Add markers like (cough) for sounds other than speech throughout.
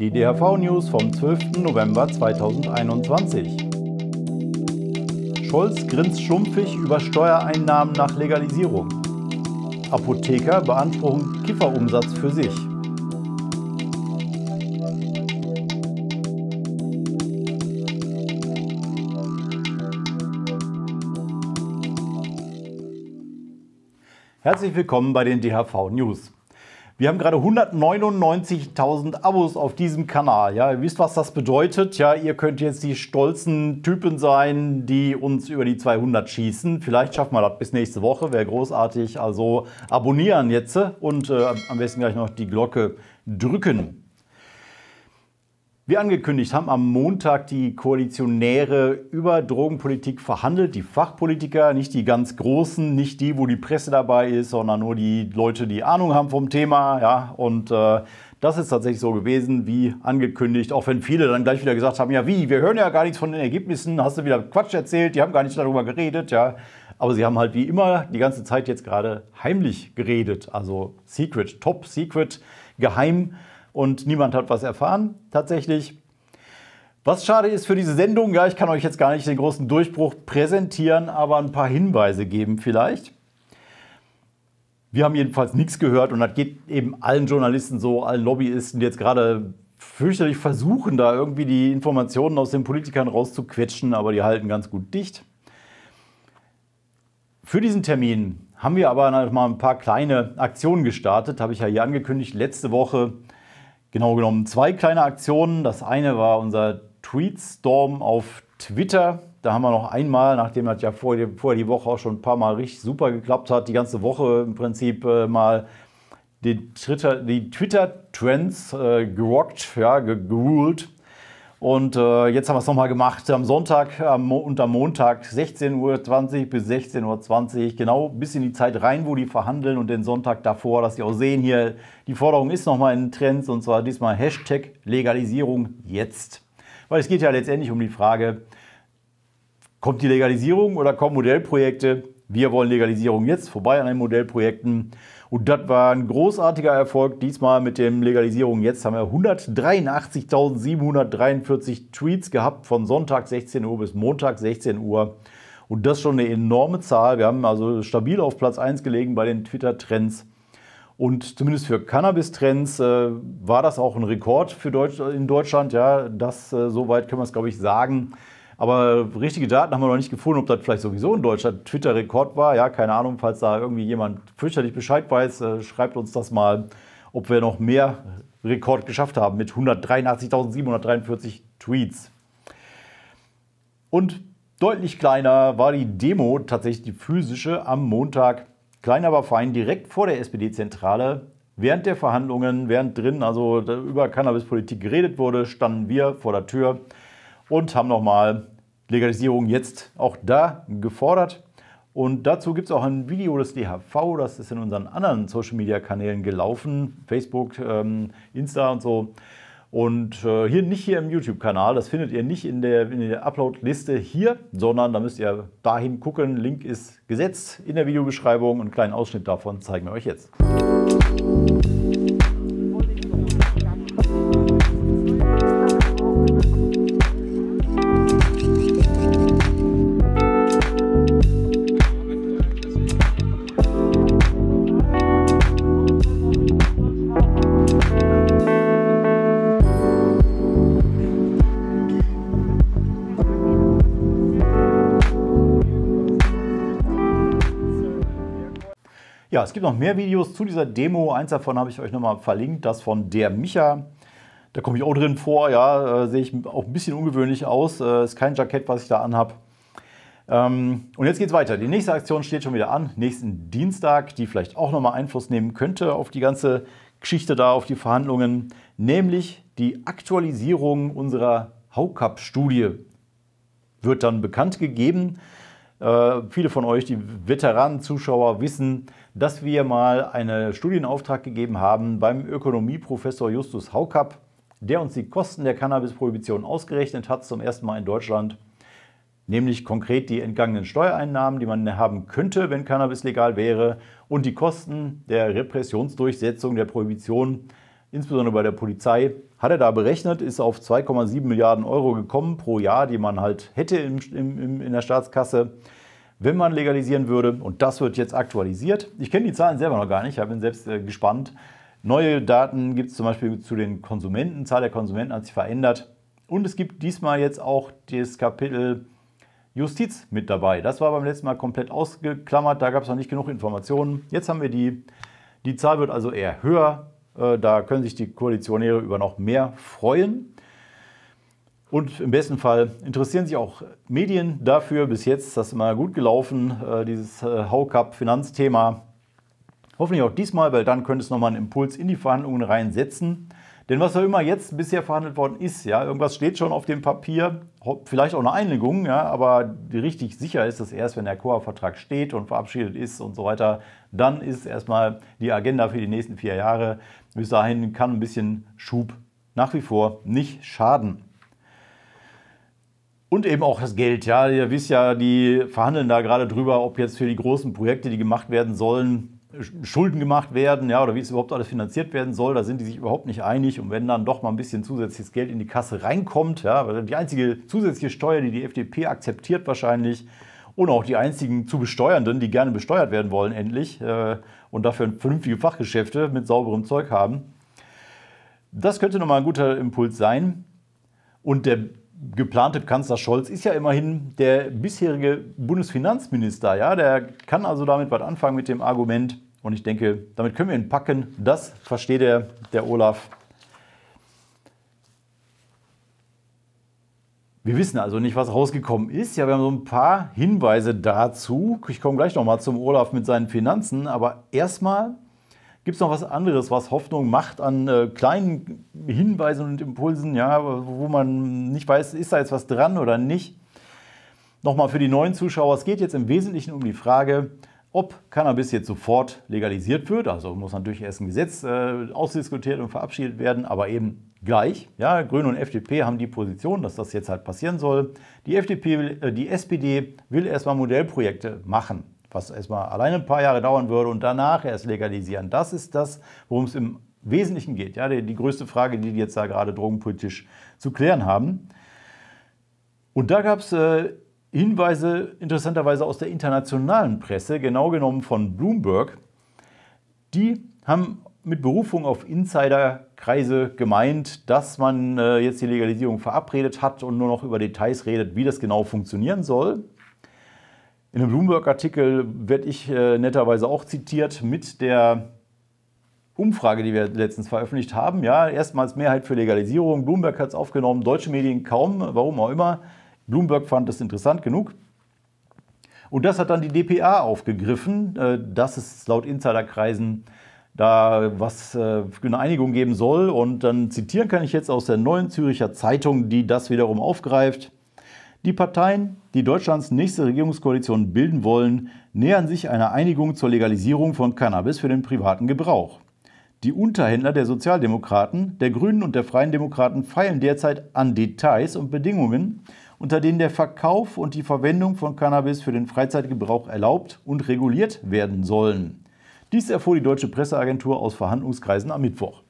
Die DHV-News vom 12. November 2021. Scholz grinst schumpfig über Steuereinnahmen nach Legalisierung. Apotheker beanspruchen Kifferumsatz für sich. Herzlich willkommen bei den DHV News. Wir haben gerade 199.000 Abos auf diesem Kanal. Ja, ihr wisst, was das bedeutet. Ja, ihr könnt jetzt die stolzen Typen sein, die uns über die 200 schießen. Vielleicht schaffen wir das bis nächste Woche. Wäre großartig. Also abonnieren jetzt äh, und äh, am besten gleich noch die Glocke drücken. Wie angekündigt, haben am Montag die Koalitionäre über Drogenpolitik verhandelt. Die Fachpolitiker, nicht die ganz Großen, nicht die, wo die Presse dabei ist, sondern nur die Leute, die Ahnung haben vom Thema. Ja, und äh, das ist tatsächlich so gewesen, wie angekündigt. Auch wenn viele dann gleich wieder gesagt haben, ja wie, wir hören ja gar nichts von den Ergebnissen, hast du wieder Quatsch erzählt, die haben gar nicht darüber geredet. Ja, aber sie haben halt wie immer die ganze Zeit jetzt gerade heimlich geredet. Also Secret, Top Secret, Geheim und niemand hat was erfahren, tatsächlich. Was schade ist für diese Sendung, ja, ich kann euch jetzt gar nicht den großen Durchbruch präsentieren, aber ein paar Hinweise geben vielleicht. Wir haben jedenfalls nichts gehört und das geht eben allen Journalisten so, allen Lobbyisten, die jetzt gerade fürchterlich versuchen, da irgendwie die Informationen aus den Politikern rauszuquetschen, aber die halten ganz gut dicht. Für diesen Termin haben wir aber noch mal ein paar kleine Aktionen gestartet, habe ich ja hier angekündigt. Letzte Woche genau genommen zwei kleine Aktionen. Das eine war unser Tweetstorm auf Twitter. Da haben wir noch einmal, nachdem das ja vorher, vorher die Woche auch schon ein paar Mal richtig super geklappt hat, die ganze Woche im Prinzip äh, mal die Twitter-Trends Twitter äh, gerockt, ja, geruled. Und äh, jetzt haben wir es nochmal gemacht am Sonntag am und am Montag 16.20 Uhr bis 16.20 Uhr. Genau bis in die Zeit rein, wo die verhandeln und den Sonntag davor, dass Sie auch sehen hier, die Forderung ist nochmal in Trends und zwar diesmal Hashtag Legalisierung jetzt. Weil es geht ja letztendlich um die Frage, kommt die Legalisierung oder kommen Modellprojekte? Wir wollen Legalisierung jetzt vorbei an den Modellprojekten. Und das war ein großartiger Erfolg, diesmal mit der Legalisierung. Jetzt haben wir 183.743 Tweets gehabt von Sonntag 16 Uhr bis Montag 16 Uhr. Und das ist schon eine enorme Zahl. Wir haben also stabil auf Platz 1 gelegen bei den Twitter-Trends. Und zumindest für Cannabis-Trends äh, war das auch ein Rekord für Deutsch, in Deutschland. Ja, das äh, soweit können wir es, glaube ich, sagen. Aber richtige Daten haben wir noch nicht gefunden, ob das vielleicht sowieso ein deutscher Twitter-Rekord war. Ja, keine Ahnung, falls da irgendwie jemand fürchterlich Bescheid weiß, äh, schreibt uns das mal, ob wir noch mehr Rekord geschafft haben mit 183.743 Tweets. Und deutlich kleiner war die Demo, tatsächlich die physische, am Montag. Klein aber fein, direkt vor der SPD-Zentrale Während der Verhandlungen, während drin also über Cannabispolitik geredet wurde, standen wir vor der Tür und haben nochmal Legalisierung jetzt auch da gefordert. Und dazu gibt es auch ein Video des DHV, das ist in unseren anderen Social-Media-Kanälen gelaufen, Facebook, ähm, Insta und so. Und äh, hier nicht hier im YouTube-Kanal, das findet ihr nicht in der, in der Upload-Liste hier, sondern da müsst ihr dahin gucken. Link ist gesetzt in der Videobeschreibung und einen kleinen Ausschnitt davon zeigen wir euch jetzt. es gibt noch mehr Videos zu dieser Demo. Eins davon habe ich euch nochmal verlinkt, das von der Micha. Da komme ich auch drin vor, ja, äh, sehe ich auch ein bisschen ungewöhnlich aus. Äh, ist kein Jackett, was ich da anhab. Ähm, und jetzt geht es weiter. Die nächste Aktion steht schon wieder an, nächsten Dienstag, die vielleicht auch nochmal Einfluss nehmen könnte auf die ganze Geschichte da, auf die Verhandlungen, nämlich die Aktualisierung unserer haukap studie wird dann bekannt gegeben. Äh, viele von euch, die Veteranen-Zuschauer, wissen, dass wir mal einen Studienauftrag gegeben haben beim Ökonomieprofessor Justus Haukapp, der uns die Kosten der Cannabis-Prohibition ausgerechnet hat, zum ersten Mal in Deutschland, nämlich konkret die entgangenen Steuereinnahmen, die man haben könnte, wenn Cannabis legal wäre, und die Kosten der Repressionsdurchsetzung der Prohibition, insbesondere bei der Polizei, hat er da berechnet, ist auf 2,7 Milliarden Euro gekommen pro Jahr, die man halt hätte im, im, in der Staatskasse wenn man legalisieren würde. Und das wird jetzt aktualisiert. Ich kenne die Zahlen selber noch gar nicht, ich bin selbst äh, gespannt. Neue Daten gibt es zum Beispiel zu den Konsumenten. Die Zahl der Konsumenten hat sich verändert. Und es gibt diesmal jetzt auch das Kapitel Justiz mit dabei. Das war beim letzten Mal komplett ausgeklammert, da gab es noch nicht genug Informationen. Jetzt haben wir die. Die Zahl wird also eher höher. Äh, da können sich die Koalitionäre über noch mehr freuen. Und im besten Fall interessieren sich auch Medien dafür. Bis jetzt ist das immer gut gelaufen, äh, dieses äh, haukap finanzthema Hoffentlich auch diesmal, weil dann könnte es nochmal einen Impuls in die Verhandlungen reinsetzen. Denn was auch immer jetzt bisher verhandelt worden ist, ja, irgendwas steht schon auf dem Papier, vielleicht auch eine Einigung, ja, aber richtig sicher ist es erst, wenn der Coa-Vertrag steht und verabschiedet ist und so weiter. Dann ist erstmal die Agenda für die nächsten vier Jahre. Bis dahin kann ein bisschen Schub nach wie vor nicht schaden. Und eben auch das Geld, ja. Ihr wisst ja, die verhandeln da gerade drüber, ob jetzt für die großen Projekte, die gemacht werden sollen, Schulden gemacht werden, ja, oder wie es überhaupt alles finanziert werden soll. Da sind die sich überhaupt nicht einig. Und wenn dann doch mal ein bisschen zusätzliches Geld in die Kasse reinkommt, ja, weil die einzige zusätzliche Steuer, die die FDP akzeptiert wahrscheinlich, und auch die einzigen zu Besteuernden, die gerne besteuert werden wollen, endlich, äh, und dafür vernünftige Fachgeschäfte mit sauberem Zeug haben. Das könnte nochmal ein guter Impuls sein. Und der geplante Kanzler Scholz ist ja immerhin der bisherige Bundesfinanzminister. Ja? Der kann also damit was anfangen mit dem Argument. Und ich denke, damit können wir ihn packen. Das versteht der, der Olaf. Wir wissen also nicht, was rausgekommen ist. Ja, wir haben so ein paar Hinweise dazu. Ich komme gleich nochmal zum Olaf mit seinen Finanzen. Aber erstmal Gibt es noch was anderes, was Hoffnung macht an äh, kleinen Hinweisen und Impulsen, ja, wo man nicht weiß, ist da jetzt was dran oder nicht? Nochmal für die neuen Zuschauer, es geht jetzt im Wesentlichen um die Frage, ob Cannabis jetzt sofort legalisiert wird. Also muss natürlich erst ein Gesetz äh, ausdiskutiert und verabschiedet werden, aber eben gleich. Ja, Grüne und FDP haben die Position, dass das jetzt halt passieren soll. Die FDP, will, äh, die SPD will erstmal Modellprojekte machen was erstmal alleine ein paar Jahre dauern würde und danach erst legalisieren. Das ist das, worum es im Wesentlichen geht. Ja, die, die größte Frage, die die jetzt da gerade drogenpolitisch zu klären haben. Und da gab es äh, Hinweise interessanterweise aus der internationalen Presse, genau genommen von Bloomberg. Die haben mit Berufung auf Insiderkreise gemeint, dass man äh, jetzt die Legalisierung verabredet hat und nur noch über Details redet, wie das genau funktionieren soll. In einem Bloomberg-Artikel werde ich äh, netterweise auch zitiert mit der Umfrage, die wir letztens veröffentlicht haben. Ja, erstmals Mehrheit für Legalisierung. Bloomberg hat es aufgenommen, deutsche Medien kaum, warum auch immer. Bloomberg fand es interessant genug. Und das hat dann die DPA aufgegriffen, äh, dass es laut Insiderkreisen da was äh, eine Einigung geben soll. Und dann zitieren kann ich jetzt aus der neuen Züricher Zeitung, die das wiederum aufgreift. Die Parteien, die Deutschlands nächste Regierungskoalition bilden wollen, nähern sich einer Einigung zur Legalisierung von Cannabis für den privaten Gebrauch. Die Unterhändler der Sozialdemokraten, der Grünen und der Freien Demokraten feilen derzeit an Details und Bedingungen, unter denen der Verkauf und die Verwendung von Cannabis für den Freizeitgebrauch erlaubt und reguliert werden sollen. Dies erfuhr die deutsche Presseagentur aus Verhandlungskreisen am Mittwoch.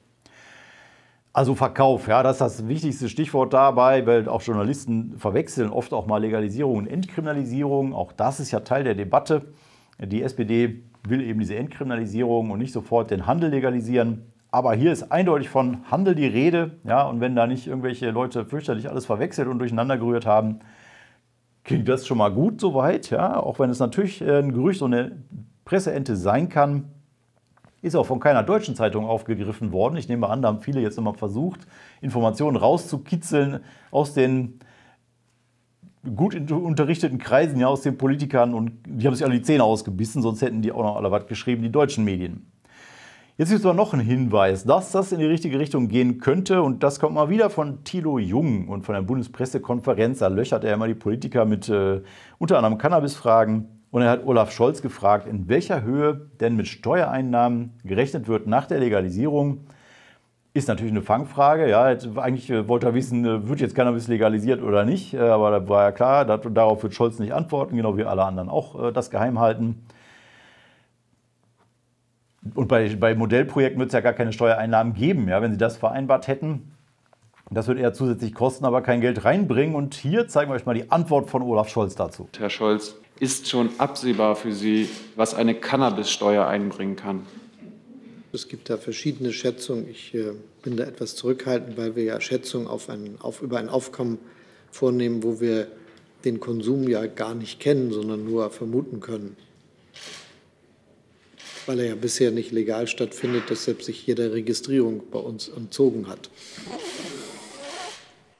Also Verkauf, ja, das ist das wichtigste Stichwort dabei, weil auch Journalisten verwechseln oft auch mal Legalisierung und Entkriminalisierung. Auch das ist ja Teil der Debatte. Die SPD will eben diese Entkriminalisierung und nicht sofort den Handel legalisieren. Aber hier ist eindeutig von Handel die Rede. Ja, und wenn da nicht irgendwelche Leute fürchterlich alles verwechselt und durcheinander gerührt haben, klingt das schon mal gut soweit. Ja, auch wenn es natürlich äh, ein Gerücht und eine Presseente sein kann. Ist auch von keiner deutschen Zeitung aufgegriffen worden. Ich nehme an, da haben viele jetzt nochmal versucht, Informationen rauszukitzeln aus den gut unterrichteten Kreisen, ja, aus den Politikern und die haben sich alle die Zähne ausgebissen, sonst hätten die auch noch alle was geschrieben, die deutschen Medien. Jetzt gibt es aber noch einen Hinweis, dass das in die richtige Richtung gehen könnte und das kommt mal wieder von Thilo Jung und von der Bundespressekonferenz. Da löchert er immer die Politiker mit äh, unter anderem Cannabis-Fragen. Und er hat Olaf Scholz gefragt, in welcher Höhe denn mit Steuereinnahmen gerechnet wird nach der Legalisierung. Ist natürlich eine Fangfrage. Ja, eigentlich äh, wollte er wissen, äh, wird jetzt Cannabis legalisiert oder nicht. Äh, aber da war ja klar, darauf wird Scholz nicht antworten, genau wie alle anderen auch das geheim halten. Und bei, bei Modellprojekten wird es ja gar keine Steuereinnahmen geben. Ja, wenn sie das vereinbart hätten, das wird eher zusätzlich kosten, aber kein Geld reinbringen. Und hier zeigen wir euch mal die Antwort von Olaf Scholz dazu. Herr Scholz, ist schon absehbar für Sie, was eine Cannabissteuer einbringen kann? Es gibt da verschiedene Schätzungen. Ich äh, bin da etwas zurückhaltend, weil wir ja Schätzungen auf ein, auf, über ein Aufkommen vornehmen, wo wir den Konsum ja gar nicht kennen, sondern nur vermuten können. Weil er ja bisher nicht legal stattfindet, deshalb sich jeder Registrierung bei uns entzogen hat. (laughs)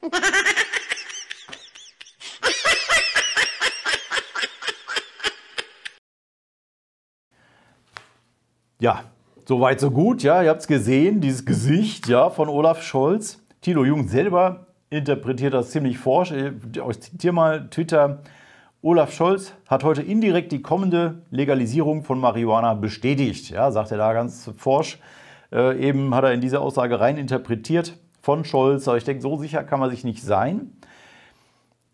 Ja, soweit so gut, ja, ihr habt es gesehen, dieses Gesicht, ja, von Olaf Scholz. Thilo Jung selber interpretiert das ziemlich forsch. Ich äh, zitiere mal Twitter. Olaf Scholz hat heute indirekt die kommende Legalisierung von Marihuana bestätigt, ja, sagt er da ganz forsch. Äh, eben hat er in diese Aussage rein interpretiert von Scholz. Aber ich denke, so sicher kann man sich nicht sein.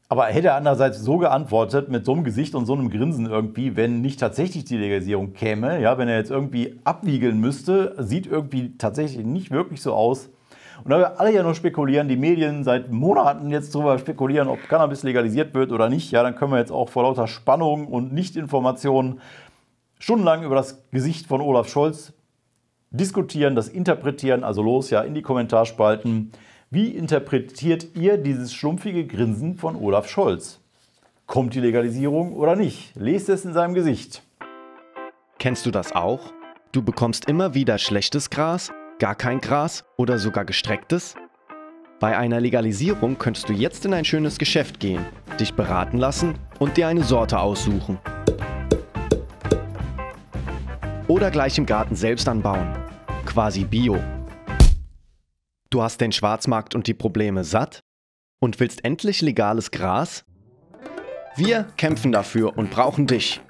Aber hätte er andererseits so geantwortet, mit so einem Gesicht und so einem Grinsen irgendwie, wenn nicht tatsächlich die Legalisierung käme, ja, wenn er jetzt irgendwie abwiegeln müsste, sieht irgendwie tatsächlich nicht wirklich so aus. Und da wir alle ja nur spekulieren, die Medien seit Monaten jetzt darüber spekulieren, ob Cannabis legalisiert wird oder nicht, ja, dann können wir jetzt auch vor lauter Spannung und Nichtinformationen stundenlang über das Gesicht von Olaf Scholz diskutieren, das Interpretieren, also los ja in die Kommentarspalten. Wie interpretiert ihr dieses schlumpfige Grinsen von Olaf Scholz? Kommt die Legalisierung oder nicht? Lest es in seinem Gesicht. Kennst du das auch? Du bekommst immer wieder schlechtes Gras, gar kein Gras oder sogar gestrecktes? Bei einer Legalisierung könntest du jetzt in ein schönes Geschäft gehen, dich beraten lassen und dir eine Sorte aussuchen. Oder gleich im Garten selbst anbauen quasi Bio. Du hast den Schwarzmarkt und die Probleme satt und willst endlich legales Gras? Wir kämpfen dafür und brauchen dich.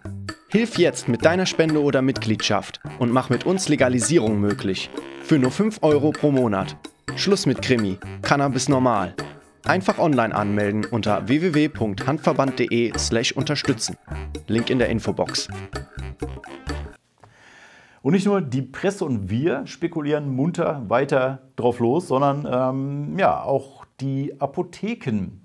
Hilf jetzt mit deiner Spende oder Mitgliedschaft und mach mit uns Legalisierung möglich. Für nur 5 Euro pro Monat. Schluss mit Krimi. Cannabis normal. Einfach online anmelden unter www.handverband.de/unterstützen. slash Link in der Infobox. Und nicht nur die Presse und wir spekulieren munter weiter drauf los, sondern ähm, ja, auch die Apotheken.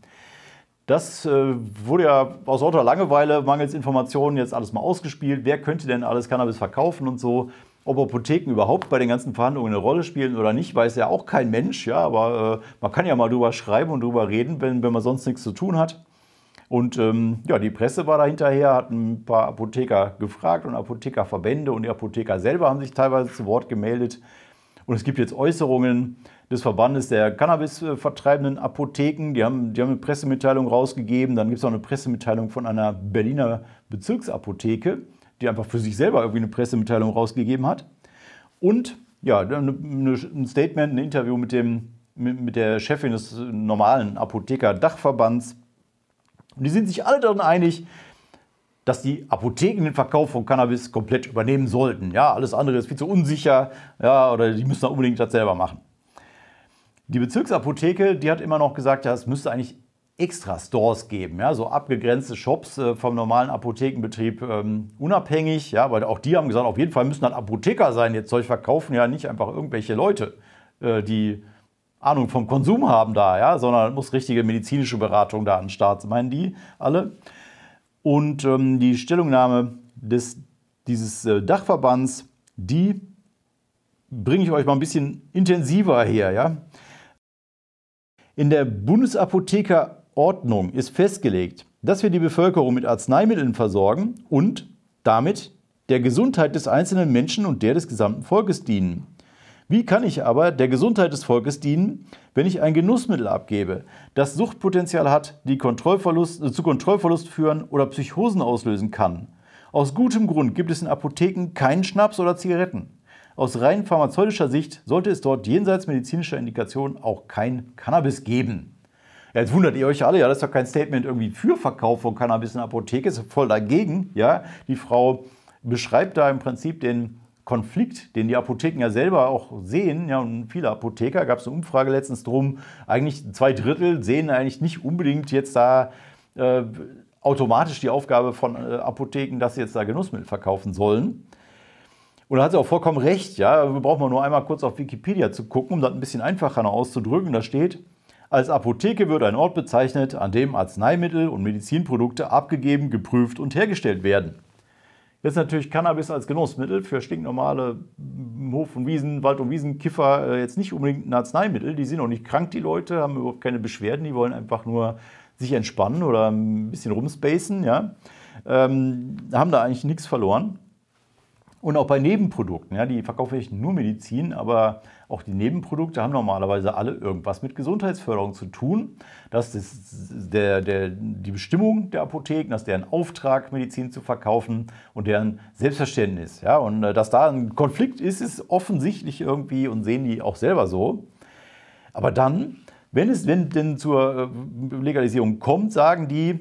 Das äh, wurde ja aus lauter Langeweile, mangels Informationen jetzt alles mal ausgespielt. Wer könnte denn alles Cannabis verkaufen und so? Ob Apotheken überhaupt bei den ganzen Verhandlungen eine Rolle spielen oder nicht, weiß ja auch kein Mensch. Ja, aber äh, man kann ja mal drüber schreiben und drüber reden, wenn, wenn man sonst nichts zu tun hat. Und ähm, ja, die Presse war da hinterher, hat ein paar Apotheker gefragt und Apothekerverbände und die Apotheker selber haben sich teilweise zu Wort gemeldet. Und es gibt jetzt Äußerungen des Verbandes der Cannabis-vertreibenden Apotheken. Die haben, die haben eine Pressemitteilung rausgegeben. Dann gibt es auch eine Pressemitteilung von einer Berliner Bezirksapotheke, die einfach für sich selber irgendwie eine Pressemitteilung rausgegeben hat. Und ja, eine, eine, ein Statement, ein Interview mit, dem, mit, mit der Chefin des normalen Apotheker-Dachverbands und die sind sich alle darin einig, dass die Apotheken den Verkauf von Cannabis komplett übernehmen sollten. Ja, alles andere ist viel zu unsicher ja, oder die müssen da unbedingt das selber machen. Die Bezirksapotheke, die hat immer noch gesagt, ja, es müsste eigentlich extra Stores geben, ja, so abgegrenzte Shops äh, vom normalen Apothekenbetrieb ähm, unabhängig, ja, weil auch die haben gesagt, auf jeden Fall müssen dann Apotheker sein, die jetzt Zeug verkaufen, ja, nicht einfach irgendwelche Leute, äh, die Ahnung vom Konsum haben da, ja, sondern muss richtige medizinische Beratung da an den Start, meinen die alle. Und ähm, die Stellungnahme des, dieses äh, Dachverbands, die bringe ich euch mal ein bisschen intensiver her, ja. In der Bundesapothekerordnung ist festgelegt, dass wir die Bevölkerung mit Arzneimitteln versorgen und damit der Gesundheit des einzelnen Menschen und der des gesamten Volkes dienen. Wie kann ich aber der Gesundheit des Volkes dienen, wenn ich ein Genussmittel abgebe, das Suchtpotenzial hat, die Kontrollverlust, äh, zu Kontrollverlust führen oder Psychosen auslösen kann? Aus gutem Grund gibt es in Apotheken keinen Schnaps oder Zigaretten. Aus rein pharmazeutischer Sicht sollte es dort jenseits medizinischer Indikationen auch kein Cannabis geben. Ja, jetzt wundert ihr euch alle, ja, das ist doch kein Statement irgendwie für Verkauf von Cannabis in Apotheke, ist voll dagegen. Ja, die Frau beschreibt da im Prinzip den Konflikt, den die Apotheken ja selber auch sehen, ja, und viele Apotheker, gab es eine Umfrage letztens drum, eigentlich zwei Drittel sehen eigentlich nicht unbedingt jetzt da äh, automatisch die Aufgabe von äh, Apotheken, dass sie jetzt da Genussmittel verkaufen sollen. Und da hat sie auch vollkommen recht, ja, da also, braucht man nur einmal kurz auf Wikipedia zu gucken, um das ein bisschen einfacher noch auszudrücken. Da steht, als Apotheke wird ein Ort bezeichnet, an dem Arzneimittel und Medizinprodukte abgegeben, geprüft und hergestellt werden. Jetzt natürlich Cannabis als Genussmittel für stinknormale Hof- und Wiesen, Wald- und Wiesenkiffer äh, jetzt nicht unbedingt ein Arzneimittel. Die sind auch nicht krank, die Leute, haben überhaupt keine Beschwerden, die wollen einfach nur sich entspannen oder ein bisschen rumspacen, ja. Ähm, haben da eigentlich nichts verloren. Und auch bei Nebenprodukten, ja, die verkaufe ich nur Medizin, aber auch die Nebenprodukte haben normalerweise alle irgendwas mit Gesundheitsförderung zu tun. Dass das der, der, die Bestimmung der Apotheken, dass deren Auftrag, Medizin zu verkaufen und deren Selbstverständnis. Ja? Und äh, dass da ein Konflikt ist, ist offensichtlich irgendwie und sehen die auch selber so. Aber dann, wenn es wenn denn zur äh, Legalisierung kommt, sagen die,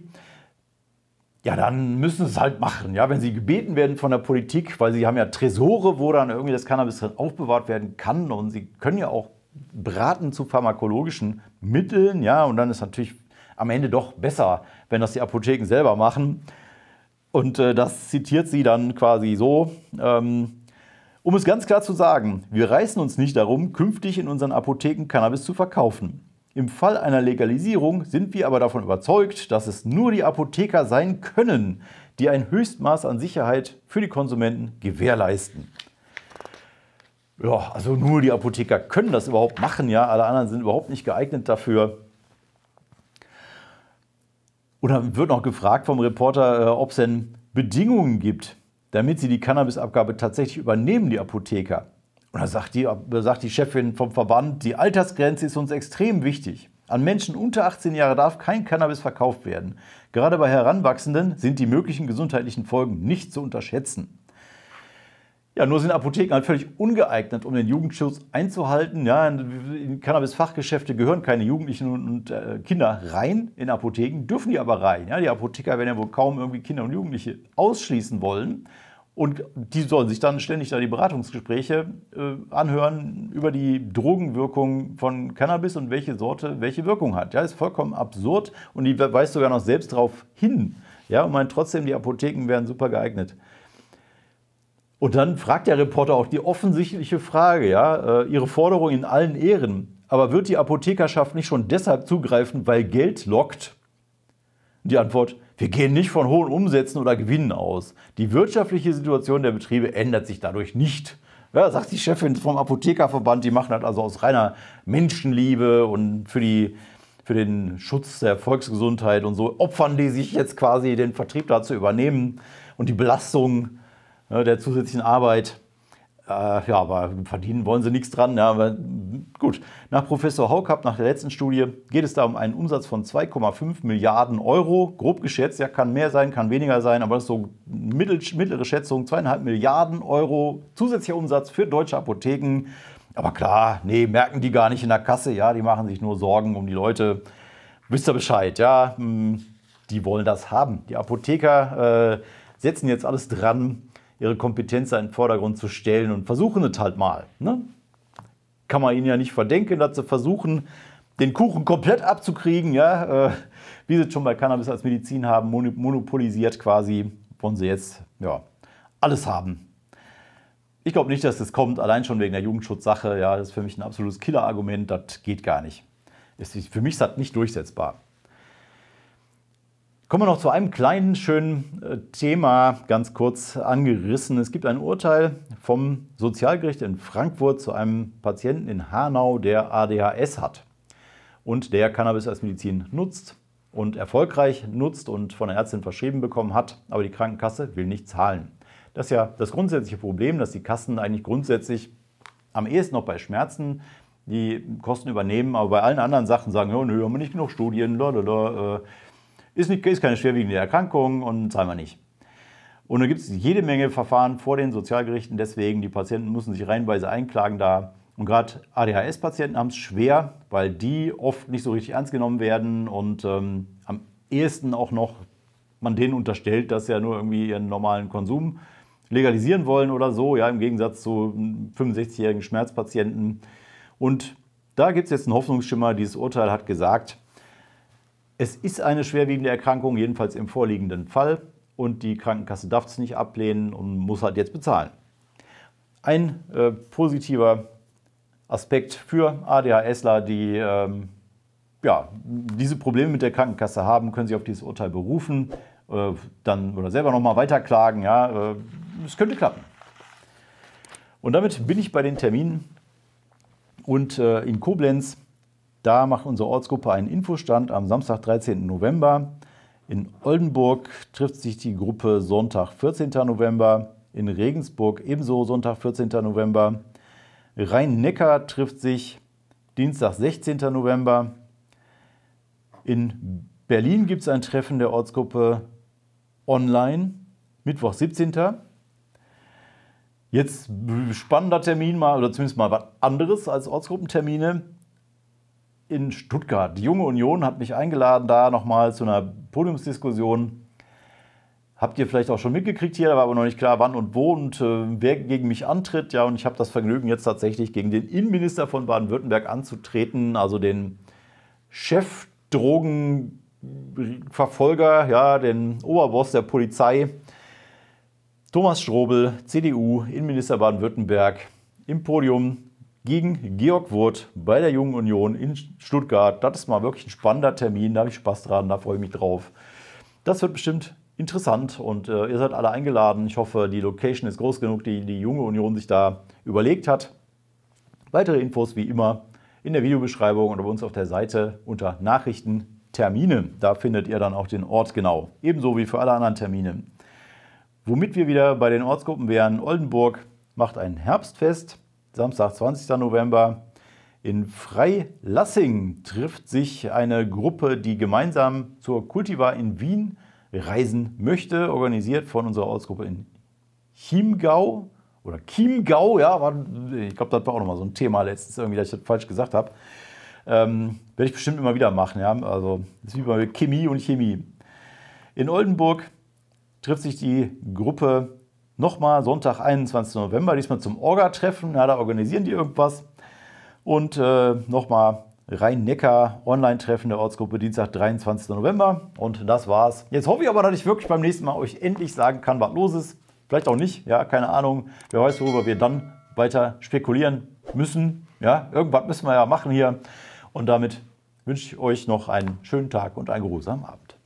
ja, dann müssen sie es halt machen. Ja, wenn sie gebeten werden von der Politik, weil sie haben ja Tresore, wo dann irgendwie das Cannabis drin aufbewahrt werden kann und sie können ja auch beraten zu pharmakologischen Mitteln. Ja, und dann ist natürlich am Ende doch besser, wenn das die Apotheken selber machen. Und äh, das zitiert sie dann quasi so. Ähm, um es ganz klar zu sagen, wir reißen uns nicht darum, künftig in unseren Apotheken Cannabis zu verkaufen. Im Fall einer Legalisierung sind wir aber davon überzeugt, dass es nur die Apotheker sein können, die ein Höchstmaß an Sicherheit für die Konsumenten gewährleisten. Ja, also nur die Apotheker können das überhaupt machen, ja. Alle anderen sind überhaupt nicht geeignet dafür. Und dann wird noch gefragt vom Reporter, äh, ob es denn Bedingungen gibt, damit sie die Cannabisabgabe tatsächlich übernehmen, die Apotheker. Und da sagt die, sagt die Chefin vom Verband, die Altersgrenze ist uns extrem wichtig. An Menschen unter 18 Jahre darf kein Cannabis verkauft werden. Gerade bei Heranwachsenden sind die möglichen gesundheitlichen Folgen nicht zu unterschätzen. Ja, nur sind Apotheken halt völlig ungeeignet, um den Jugendschutz einzuhalten. Ja, in Cannabis-Fachgeschäfte gehören keine Jugendlichen und, äh, Kinder rein. In Apotheken dürfen die aber rein. Ja, die Apotheker werden ja wohl kaum irgendwie Kinder und Jugendliche ausschließen wollen. Und die sollen sich dann ständig da die Beratungsgespräche äh, anhören über die Drogenwirkung von Cannabis und welche Sorte welche Wirkung hat. Ja, ist vollkommen absurd und die weist sogar noch selbst darauf hin. Ja, und meint trotzdem, die Apotheken wären super geeignet. Und dann fragt der Reporter auch die offensichtliche Frage, ja, äh, ihre Forderung in allen Ehren. Aber wird die Apothekerschaft nicht schon deshalb zugreifen, weil Geld lockt? Die Antwort, wir gehen nicht von hohen Umsätzen oder Gewinnen aus. Die wirtschaftliche Situation der Betriebe ändert sich dadurch nicht. Ja, sagt die Chefin vom Apothekerverband, die machen das also aus reiner Menschenliebe und für, die, für den Schutz der Volksgesundheit und so, opfern die sich jetzt quasi, den Vertrieb da zu übernehmen und die Belastung ne, der zusätzlichen Arbeit. Äh, ja, aber verdienen wollen sie nichts dran. Ja, ne? aber gut, nach Professor Haukapp, nach der letzten Studie, geht es da um einen Umsatz von 2,5 Milliarden Euro. Grob geschätzt, ja, kann mehr sein, kann weniger sein, aber das ist so mittel, mittlere Schätzung, 2,5 Milliarden Euro zusätzlicher Umsatz für deutsche Apotheken. Aber klar, nee, merken die gar nicht in der Kasse, ja, die machen sich nur Sorgen um die Leute. Wisst ihr Bescheid, ja, hm, die wollen das haben. Die Apotheker äh, setzen jetzt alles dran, ihre Kompetenz in den Vordergrund zu stellen und versuchen es halt mal. Ne? Kann man ihnen ja nicht verdenken, dass sie versuchen, den Kuchen komplett abzukriegen, ja, äh, wie sie schon bei Cannabis als Medizin haben, monopolisiert quasi, wollen sie jetzt ja, alles haben. Ich glaube nicht, dass das kommt, allein schon wegen der Jugendschutzsache. Ja, das ist für mich ein absolutes Killerargument, das geht gar nicht. Ist, für mich ist das nicht durchsetzbar. Kommen wir noch zu einem kleinen, schönen äh, Thema, ganz kurz angerissen. Es gibt ein Urteil vom Sozialgericht in Frankfurt zu einem Patienten in Hanau, der ADHS hat und der Cannabis als Medizin nutzt und erfolgreich nutzt und von der Ärztin verschrieben bekommen hat, aber die Krankenkasse will nicht zahlen. Das ist ja das grundsätzliche Problem, dass die Kassen eigentlich grundsätzlich am ehesten noch bei Schmerzen die Kosten übernehmen, aber bei allen anderen Sachen sagen, ja, nö, haben wir nicht genug Studien, lalala, äh, ist, nicht, ist keine schwerwiegende Erkrankung und zahlen wir nicht. Und da gibt es jede Menge Verfahren vor den Sozialgerichten, deswegen die Patienten müssen sich reihenweise einklagen da. Und gerade ADHS-Patienten haben es schwer, weil die oft nicht so richtig ernst genommen werden und ähm, am ehesten auch noch man denen unterstellt, dass sie ja nur irgendwie ihren normalen Konsum legalisieren wollen oder so, ja, im Gegensatz zu 65-jährigen Schmerzpatienten. Und da gibt es jetzt einen Hoffnungsschimmer. Dieses Urteil hat gesagt, es ist eine schwerwiegende Erkrankung, jedenfalls im vorliegenden Fall. Und die Krankenkasse darf es nicht ablehnen und muss halt jetzt bezahlen. Ein äh, positiver Aspekt für ADHSler, die ähm, ja, diese Probleme mit der Krankenkasse haben, können sich auf dieses Urteil berufen, äh, dann oder selber nochmal weiterklagen. Ja, äh, es äh, könnte klappen. Und damit bin ich bei den Terminen. Und äh, in Koblenz da macht unsere Ortsgruppe einen Infostand am Samstag, 13. November. In Oldenburg trifft sich die Gruppe Sonntag, 14. November. In Regensburg ebenso Sonntag, 14. November. Rhein-Neckar trifft sich Dienstag, 16. November. In Berlin gibt es ein Treffen der Ortsgruppe online, Mittwoch, 17. Jetzt spannender Termin mal, oder zumindest mal was anderes als Ortsgruppentermine in Stuttgart. Die Junge Union hat mich eingeladen, da nochmal zu einer Podiumsdiskussion. Habt ihr vielleicht auch schon mitgekriegt hier, da war aber noch nicht klar, wann und wo und äh, wer gegen mich antritt. Ja, und ich habe das Vergnügen, jetzt tatsächlich gegen den Innenminister von Baden-Württemberg anzutreten, also den Chef Drogenverfolger, ja, den Oberboss der Polizei. Thomas Strobel, CDU, Innenminister Baden-Württemberg, im Podium gegen Georg Wurth bei der Jungen Union in Stuttgart. Das ist mal wirklich ein spannender Termin, da habe ich Spaß dran, da freue ich mich drauf. Das wird bestimmt interessant und äh, ihr seid alle eingeladen. Ich hoffe, die Location ist groß genug, die die Junge Union sich da überlegt hat. Weitere Infos wie immer in der Videobeschreibung oder bei uns auf der Seite unter Nachrichten Termine. Da findet ihr dann auch den Ort genau, ebenso wie für alle anderen Termine. Womit wir wieder bei den Ortsgruppen wären, Oldenburg macht ein Herbstfest. Samstag, 20. November. In Freilassing trifft sich eine Gruppe, die gemeinsam zur Cultiva in Wien reisen möchte, organisiert von unserer Ortsgruppe in Chiemgau oder Chiemgau, ja, war, ich glaube, das war auch nochmal so ein Thema letztens irgendwie, dass ich das falsch gesagt habe. Ähm, Werde ich bestimmt immer wieder machen, ja. Also, das ist wie bei Chemie und Chemie. In Oldenburg trifft sich die Gruppe Nochmal Sonntag, 21. November, diesmal zum Orga-Treffen. Ja, da organisieren die irgendwas. Und äh, nochmal Rhein-Neckar-Online-Treffen der Ortsgruppe Dienstag, 23. November. Und das war's. Jetzt hoffe ich aber, dass ich wirklich beim nächsten Mal euch endlich sagen kann, was los ist. Vielleicht auch nicht, ja, keine Ahnung. Wer weiß, worüber wir dann weiter spekulieren müssen. Ja, irgendwas müssen wir ja machen hier. Und damit wünsche ich euch noch einen schönen Tag und einen geruhsamen Abend.